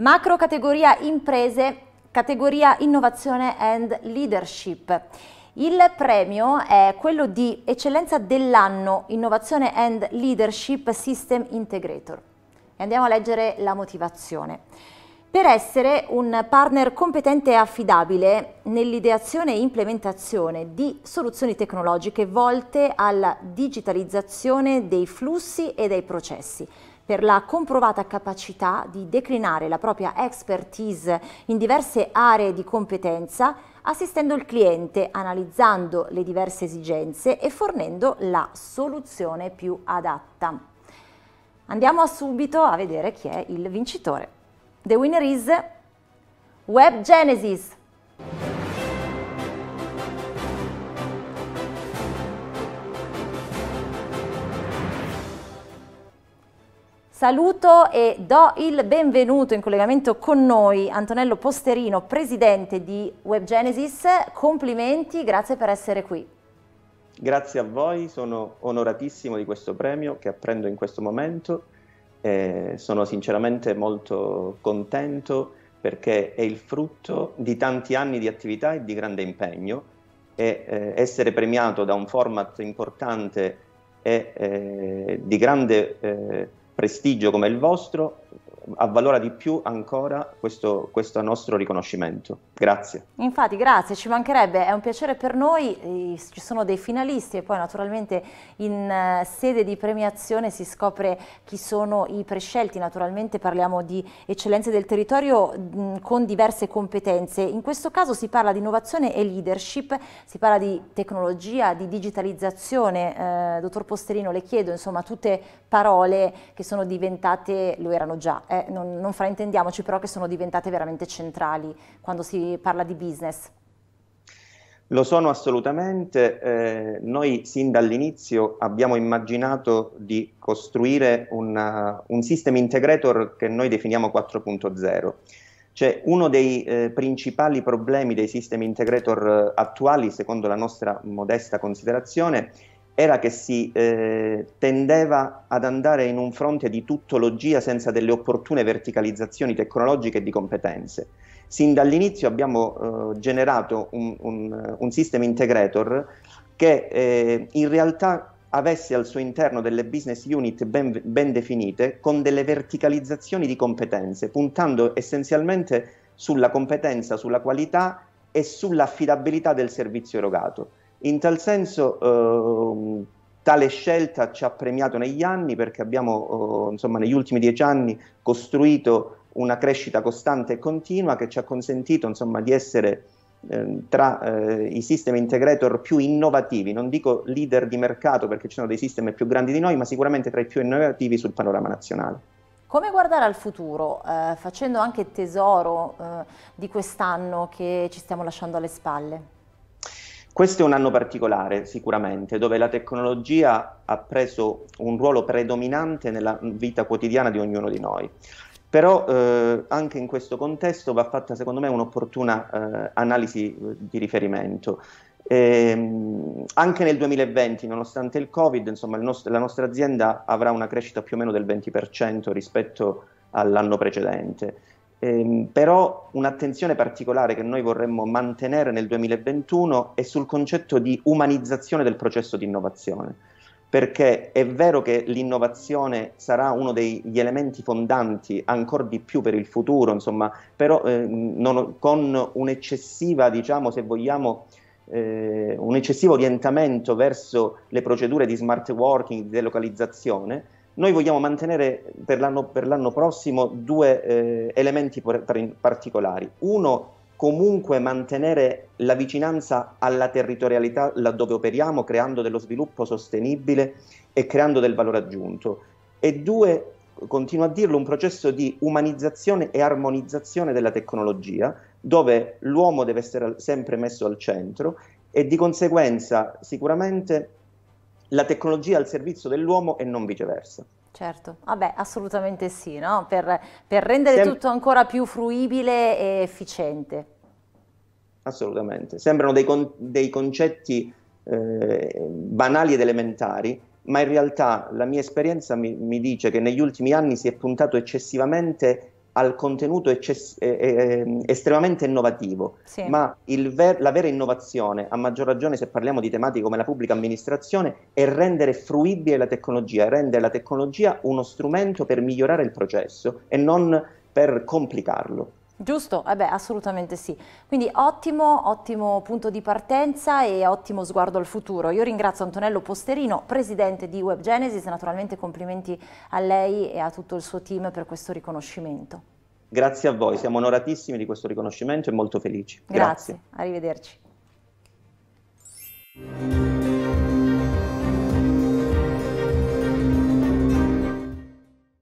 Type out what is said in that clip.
Macro categoria imprese, categoria innovazione and leadership. Il premio è quello di eccellenza dell'anno innovazione and leadership system integrator. E andiamo a leggere la motivazione. Per essere un partner competente e affidabile nell'ideazione e implementazione di soluzioni tecnologiche volte alla digitalizzazione dei flussi e dei processi, per la comprovata capacità di declinare la propria expertise in diverse aree di competenza, assistendo il cliente, analizzando le diverse esigenze e fornendo la soluzione più adatta. Andiamo subito a vedere chi è il vincitore. The winner is Web Genesis. Saluto e do il benvenuto in collegamento con noi Antonello Posterino, presidente di WebGenesis. Complimenti, grazie per essere qui. Grazie a voi, sono onoratissimo di questo premio che apprendo in questo momento. Eh, sono sinceramente molto contento perché è il frutto di tanti anni di attività e di grande impegno e eh, essere premiato da un format importante e eh, di grande eh, prestigio come il vostro avvalora di più ancora questo, questo, nostro riconoscimento. Grazie. Infatti, grazie, ci mancherebbe, è un piacere per noi, ci sono dei finalisti e poi naturalmente in eh, sede di premiazione si scopre chi sono i prescelti, naturalmente parliamo di eccellenze del territorio mm, con diverse competenze, in questo caso si parla di innovazione e leadership, si parla di tecnologia, di digitalizzazione, eh, dottor Posterino le chiedo insomma tutte parole che sono diventate, lo erano già, eh, non, non fraintendiamoci però che sono diventate veramente centrali quando si parla di business. Lo sono assolutamente, eh, noi sin dall'inizio abbiamo immaginato di costruire una, uh, un system integrator che noi definiamo 4.0. Cioè uno dei eh, principali problemi dei sistemi integrator eh, attuali, secondo la nostra modesta considerazione, era che si eh, tendeva ad andare in un fronte di tuttologia senza delle opportune verticalizzazioni tecnologiche e di competenze. Sin dall'inizio abbiamo eh, generato un, un, eh, un, system integrator che eh, in realtà avesse al suo interno delle business unit ben, ben definite con delle verticalizzazioni di competenze, puntando essenzialmente sulla competenza, sulla qualità e sull'affidabilità del servizio erogato. In tal senso eh, tale scelta ci ha premiato negli anni perché abbiamo eh, insomma, negli ultimi dieci anni costruito una crescita costante e continua che ci ha consentito insomma, di essere ehm, eh, tra i sistemi integrator più innovativi, non dico leader di mercato perché ci sono dei sistemi più grandi di noi, ma sicuramente tra i più innovativi sul panorama nazionale. Come guardare al futuro, eh, facendo anche tesoro eh, di quest'anno che ci stiamo lasciando alle spalle? Questo è un anno particolare sicuramente, dove la tecnologia ha preso un ruolo predominante nella vita quotidiana di ognuno di noi. Però eh, anche in questo contesto va fatta secondo me un'opportuna eh, analisi eh, di riferimento. E, ehm, anche nel 2020, nonostante il Covid, insomma, il nost- la nostra azienda avrà una crescita più o meno del 20% rispetto all'anno precedente. Eh, però un'attenzione particolare che noi vorremmo mantenere nel 2021 è sul concetto di umanizzazione del processo di innovazione, perché è vero che l'innovazione sarà uno degli elementi fondanti ancora di più per il futuro, insomma, però eh, non, con un'eccessiva, diciamo, se vogliamo, eh, un eccessivo orientamento verso le procedure di smart working, di delocalizzazione, noi vogliamo mantenere per l'anno, per l'anno prossimo due eh, elementi particolari. Uno, comunque mantenere la vicinanza alla territorialità laddove operiamo, creando dello sviluppo sostenibile e creando del valore aggiunto. E due, continuo a dirlo, un processo di umanizzazione e armonizzazione della tecnologia, dove l'uomo deve essere sempre messo al centro e di conseguenza sicuramente la tecnologia al servizio dell'uomo e non viceversa. Certo, vabbè, assolutamente sì, no? per, per, rendere Sem tutto ancora più fruibile e efficiente. Assolutamente, sembrano dei, con dei concetti eh, banali ed elementari, ma in realtà la mia esperienza mi, mi dice che negli ultimi anni si è puntato eccessivamente al contenuto ecces- eh, eh, estremamente innovativo, sì. ma ver- la vera innovazione, a maggior ragione se parliamo di tematiche come la pubblica amministrazione, è rendere fruibile la tecnologia, rendere la tecnologia uno strumento per migliorare il processo e non per complicarlo. Giusto, eh beh, assolutamente sì. Quindi ottimo, ottimo punto di partenza e ottimo sguardo al futuro. Io ringrazio Antonello Posterino, presidente di Web Genesis, naturalmente complimenti a lei e a tutto il suo team per questo riconoscimento. Grazie a voi, siamo onoratissimi di questo riconoscimento e molto felici. Grazie, Grazie. arrivederci.